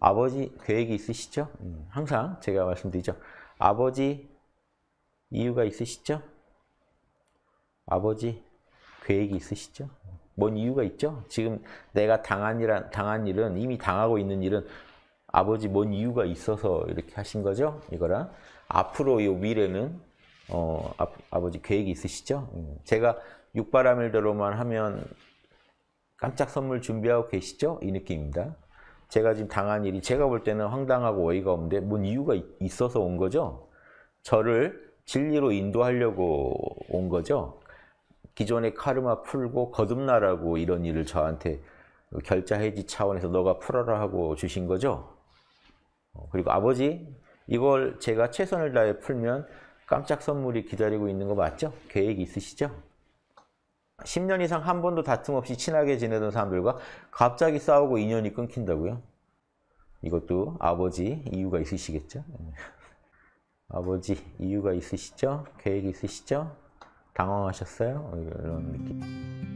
아버지 계획이 있으시죠? 음, 항상 제가 말씀드리죠. 아버지 이유가 있으시죠? 아버지 계획이 있으시죠? 뭔 이유가 있죠? 지금 내가 당한, 일한, 당한 일은 이미 당하고 있는 일은 아버지 뭔 이유가 있어서 이렇게 하신 거죠? 이거랑 앞으로 이 미래는 어, 아, 버지 계획이 있으시죠? 음, 제가 육바라밀대로만 하면 깜짝 선물 준비하고 계시죠? 이 느낌입니다. 제가 지금 당한 일이 제가 볼 때는 황당하고 어이가 없는데 뭔 이유가 있어서 온 거죠. 저를 진리로 인도하려고 온 거죠. 기존의 카르마 풀고 거듭나라고 이런 일을 저한테 결자 해지 차원에서 너가 풀어라 하고 주신 거죠. 어, 그리고 아버지 이걸 제가 최선을 다해 풀면 깜짝 선물이 기다리고 있는 거 맞죠? 계획 있으시죠? 10년 이상 한 번도 다툼 없이 친하게 지내던 사람들과 갑자기 싸우고 인연이 끊긴다고요? 이것도 아버지 이유가 있으시겠죠? 예. 아버지 이유가 있으시죠? 계획 있으시죠? 당황하셨어요? 이런 느낌.